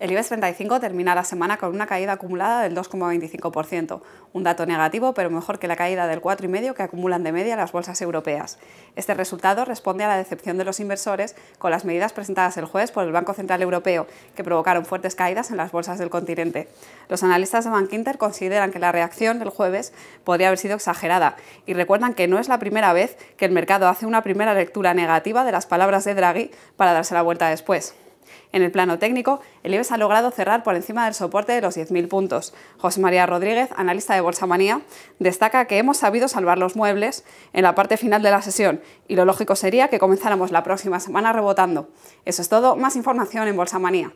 El IBEX 35 termina la semana con una caída acumulada del 2,25%, un dato negativo pero mejor que la caída del 4,5% que acumulan de media las bolsas europeas. Este resultado responde a la decepción de los inversores con las medidas presentadas el jueves por el Banco Central Europeo, que provocaron fuertes caídas en las bolsas del continente. Los analistas de Bankinter consideran que la reacción del jueves podría haber sido exagerada y recuerdan que no es la primera vez que el mercado hace una primera lectura negativa de las palabras de Draghi para darse la vuelta después. En el plano técnico, el IBEX ha logrado cerrar por encima del soporte de los 10.000 puntos. José María Rodríguez, analista de Bolsa Manía, destaca que hemos sabido salvar los muebles en la parte final de la sesión y lo lógico sería que comenzáramos la próxima semana rebotando. Eso es todo, más información en Bolsa Manía.